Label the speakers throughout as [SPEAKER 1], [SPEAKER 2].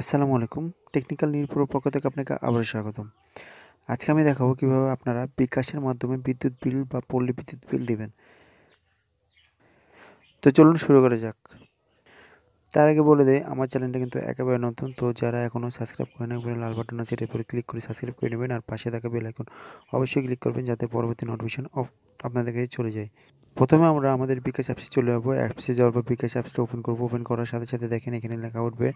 [SPEAKER 1] আসসালামু আলাইকুম টেকনিক্যাল নির্ভর পক্ষ থেকে আপনাকে আবারও স্বাগতম আজকে আমি দেখাবো কিভাবে আপনারা বিকাশের মাধ্যমে বিদ্যুৎ বিল বা পল্লী বিদ্যুৎ বিল দেবেন তো চলুন শুরু করা যাক তার আগে বলে দেয় আমার চ্যানেলটা কিন্তু একেবারে নতুন তো যারা এখনও সাবস্ক্রাইব করে নেবেন লাল বাটন আছে এটার ক্লিক করে সাবস্ক্রাইব করে নেবেন আর পাশে থাকা বেল এখন অবশ্যই ক্লিক করবেন যাতে পরবর্তী নোটিফিকেশন আপনাদের কাছে চলে যায় প্রথমে আমরা আমাদের বিকাশ অ্যাপসে চলে যাবো অ্যাপসে যাওয়ার পর বিকাশ অ্যাপসটা ওপেন করবো ওপেন করার সাথে সাথে দেখেন এখানে লেখা উঠবে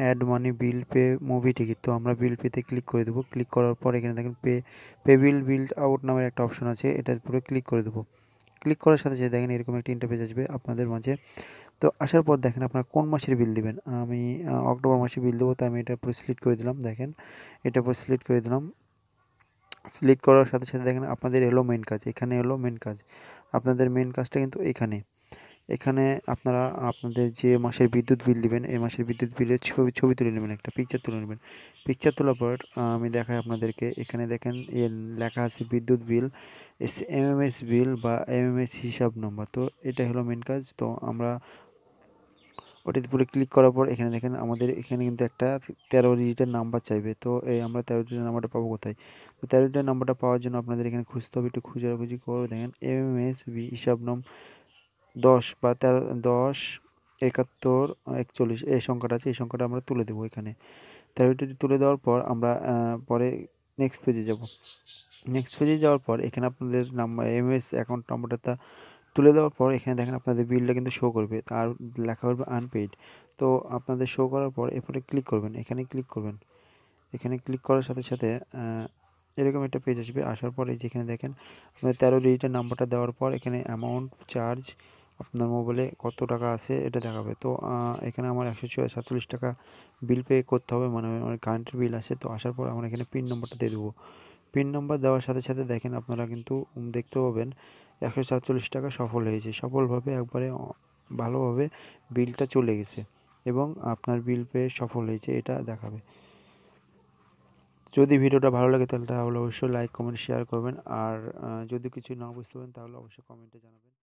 [SPEAKER 1] add money bill pay movie ticket তো আমরা বিল পেতে ক্লিক করে দেবো ক্লিক করার পর এখানে দেখেন pay pay bill bill out নামের একটা অপশন আছে এটার উপরে ক্লিক করে দেবো ক্লিক করার সাথে সাথে দেখেন এরকম একটা ইন্টারফেস আসবে আপনাদের মাঝে তো আসার পর দেখেন আপনারা কোন মাসের বিল দিবেন আমি অক্টোবর মাসে বিল দেবো তো আমি এটার উপরে সিলেক্ট করে দিলাম দেখেন এটার উপরে সিলেক্ট করে দিলাম সিলেক্ট করার সাথে সাথে দেখেন আপনাদের এলো মেন কাজ এখানে এলো মেন কাজ আপনাদের মেন কাজটা কিন্তু এখানে এখানে আপনারা আপনাদের যে মাসের বিদ্যুৎ বিল দিবেন এই মাসের বিদ্যুৎ বিলের ছবি ছবি তুলে নেবেন একটা পিকচার তুলে নেবেন পিকচার তোলার পর আমি দেখাই আপনাদেরকে এখানে দেখেন এ লেখা আছে বিদ্যুৎ বিল এস এমএমএস বিল বা এমএমএস হিসাব নম্বর তো এটা হলো মেন কাজ তো আমরা ওটিতে পুরো ক্লিক করার পর এখানে দেখেন আমাদের এখানে কিন্তু একটা তেরো ডিজিটের নাম্বার চাইবে তো এই আমরা তেরো ডিজিটের নাম্বারটা পাবো কোথায় তো তেরো ডিজিটের নাম্বারটা পাওয়ার জন্য আপনাদের এখানে খুঁজতে হবে একটু খুঁজি করে দেখেন এম এস বি নম দশ বা তেরো দশ একাত্তর একচল্লিশ এই সংখ্যাটা আছে এই সংখ্যাটা আমরা তুলে দেবো এখানে তেরোটি তুলে দেওয়ার পর আমরা পরে নেক্সট পেজে যাব নেক্সট পেজে যাওয়ার পর এখানে আপনাদের নাম্বার এম এস অ্যাকাউন্ট নাম্বারটা তুলে দেওয়ার পর এখানে দেখেন আপনাদের বিলটা কিন্তু শো করবে তার লেখা করবে আনপেইড তো আপনাদের শো করার পর এরপরে ক্লিক করবেন এখানে ক্লিক করবেন এখানে ক্লিক করার সাথে সাথে এরকম একটা পেজ আসবে আসার পরে যেখানে দেখেন আপনার তেরো ডিজিটের নাম্বারটা দেওয়ার পর এখানে অ্যামাউন্ট চার্জ আপনার মোবাইলে কত টাকা আছে এটা দেখাবে তো এখানে আমার একশো সাতচল্লিশ টাকা বিল পে করতে হবে মানে আমার কারেন্টের বিল আছে তো আসার পর আমরা এখানে পিন নম্বরটা দিয়ে দেবো পিন নম্বর দেওয়ার সাথে সাথে দেখেন আপনারা কিন্তু দেখতে পাবেন একশো সাতচল্লিশ টাকা সফল হয়েছে সফলভাবে একবারে ভালোভাবে বিলটা চলে গেছে এবং আপনার বিল পেয়ে সফল হয়েছে এটা দেখাবে যদি ভিডিওটা ভালো লাগে তাহলে তাহলে অবশ্যই লাইক কমেন্ট শেয়ার করবেন আর যদি কিছু না বুঝতে পারেন তাহলে অবশ্যই কমেন্টে জানাবেন